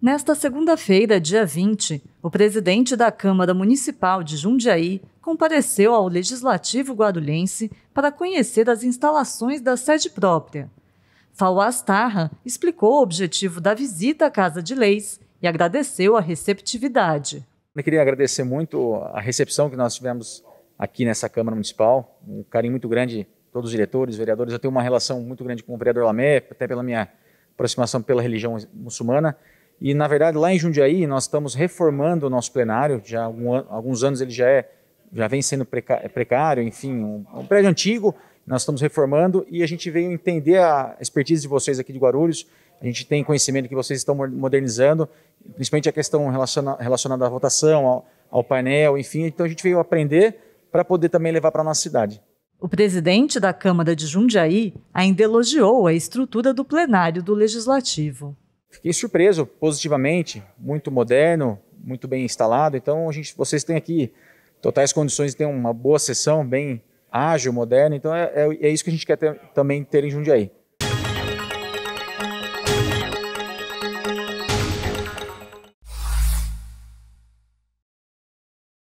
Nesta segunda-feira, dia 20, o presidente da Câmara Municipal de Jundiaí compareceu ao Legislativo Guarulhense para conhecer as instalações da sede própria. Fauaz Tarra explicou o objetivo da visita à Casa de Leis e agradeceu a receptividade. Eu queria agradecer muito a recepção que nós tivemos aqui nessa Câmara Municipal, um carinho muito grande todos os diretores, vereadores. Eu tenho uma relação muito grande com o vereador Lamé, até pela minha aproximação pela religião muçulmana. E, na verdade, lá em Jundiaí, nós estamos reformando o nosso plenário. Já há alguns anos ele já, é, já vem sendo é precário, enfim, um, prédio antigo. Nós estamos reformando e a gente veio entender a expertise de vocês aqui de Guarulhos. A gente tem conhecimento que vocês estão modernizando, principalmente a questão relaciona, relacionada à votação, ao, ao painel, enfim. Então, a gente veio aprender para poder também levar para a nossa cidade. O presidente da Câmara de Jundiaí ainda elogiou a estrutura do plenário do Legislativo. Fiquei surpreso positivamente, muito moderno, muito bem instalado. Então, a gente, vocês têm aqui totais condições de ter uma boa sessão, bem ágil, moderna. Então, é, é, é isso que a gente quer ter, também ter em Jundiaí.